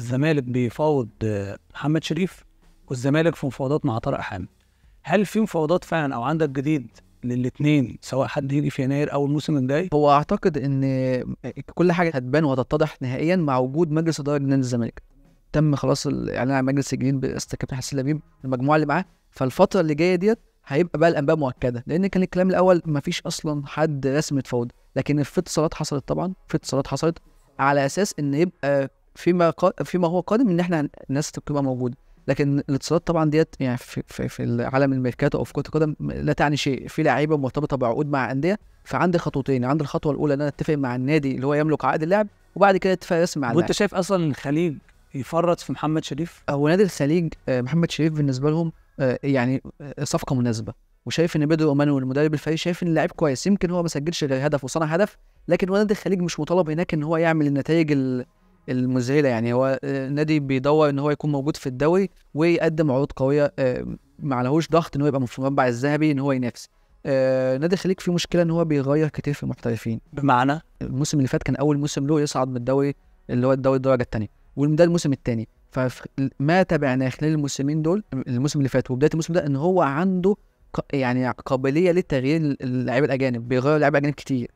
الزمالك بيفاوض آه، محمد شريف والزمالك في مفاوضات مع طارق حامد هل في مفاوضات فعلا او عندك جديد للاثنين سواء حد هيجي في يناير او الموسم الجاي هو اعتقد ان كل حاجه هتبان وهتتضح نهائيا مع وجود مجلس اداره نادي الزمالك تم خلاص الاعلان عن الجنين الجديد الكابتن حسين لبيب المجموعه اللي معاه فالفتره اللي جايه ديت هيبقى بقى الانباء مؤكده لان كان الكلام الاول ما فيش اصلا حد رسمي تفاوض لكن في اتصالات حصلت طبعا في اتصالات حصلت على اساس ان يبقى فيما قا... فيما هو قادم ان احنا الناس تبقى موجوده لكن الاتصالات طبعا ديت يعني في, في, في عالم الميركاتو او في كره القدم لا تعني شيء في لعيبه مرتبطه بعقود مع انديه فعندي خطوتين عندي الخطوه الاولى ان انا اتفق مع النادي اللي هو يملك عقد اللعب وبعد كده اتفق رسمي مع اللاعب وانت شايف اصلا الخليج يفرط في محمد شريف هو نادي الخليج آه، محمد شريف بالنسبه لهم آه، يعني آه، صفقه مناسبه وشايف ان بدر مانويل المدرب الفريق شايف ان اللاعب كويس يمكن هو ما سجلش غير هدف وصنع هدف لكن نادي الخليج مش مطالب هناك ان هو يعمل النتائج المذهله يعني هو آه، نادي بيدور ان هو يكون موجود في الدوري ويقدم عروض قويه آه، ما عليهوش ضغط ان هو يبقى في المربع الذهبي ان هو ينافس آه، نادي الخليج فيه مشكله ان هو بيغير كتير في المحترفين بمعنى الموسم اللي فات كان اول موسم له يصعد من الدوري اللي هو الدوري الدرجه الثانيه وده الموسم الثاني فما تابعناه خلال الموسمين دول الموسم اللي فات وبدايه الموسم ده ان هو عنده يعني قابليه للتغيير اللاعب الاجانب بيغيروا لعيبه اجانب كتير